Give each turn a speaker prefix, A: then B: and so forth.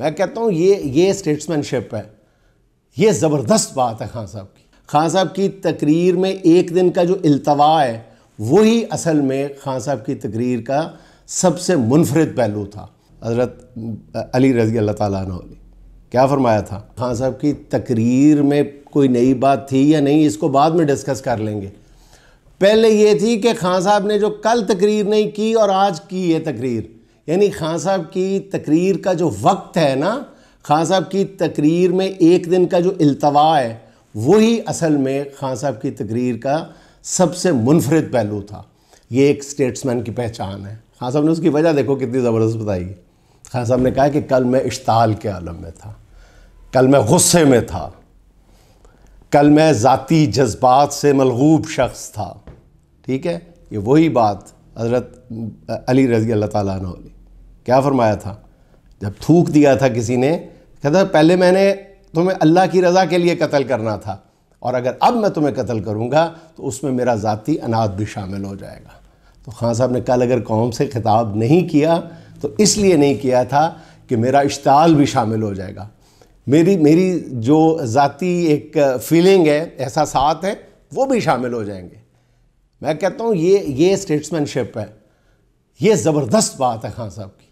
A: मैं कहता हूँ ये ये स्टेट्समैनशिप है ये ज़बरदस्त बात है खान साहब की खान साहब की तकरीर में एक दिन का जो अल्तवा है वही असल में खान साहब की तकरीर का सबसे मुनफरद पहलू था हज़रत अली रजी अल्लाह तली क्या फरमाया था खान साहब की तकरीर में कोई नई बात थी या नहीं इसको बाद में डिस्कस कर लेंगे पहले ये थी कि खान साहब ने जो कल तकरीर नहीं की और आज की ये तकरीर यानी खान साहब की तकरीर का जो वक्त है ना खान साहब की तकरीर में एक दिन का जो अल्तवा है वही असल में खान साहब की तकरीर का सबसे मुनफरद पहलू था ये एक स्टेट्समैन की पहचान है खान साहब ने उसकी वजह देखो कितनी ज़बरदस्त बताई खान साहब ने कहा कि कल मैं इश्ताल के आलम में था कल मैं गुस्से में था कल मैं ज़ाती जज्बात से मलगूब शख्स था ठीक है ये वही बात हज़रत अली रजी अल्लाह ताली क्या फरमाया था जब थूक दिया था किसी ने कहता पहले मैंने तुम्हें अल्लाह की रज़ा के लिए कत्ल करना था और अगर अब मैं तुम्हें कत्ल करूँगा तो उसमें मेरा ज़ाती अनाथ भी शामिल हो जाएगा तो खान साहब ने कल अगर कौम से खिताब नहीं किया तो इसलिए नहीं किया था कि मेरा इश्ताल भी शामिल हो जाएगा मेरी मेरी जो ज़ाती एक फीलिंग है एहसास है वो भी शामिल हो जाएंगे मैं कहता हूँ ये ये स्टेट्समैनशिप है ये ज़बरदस्त बात है खान साहब की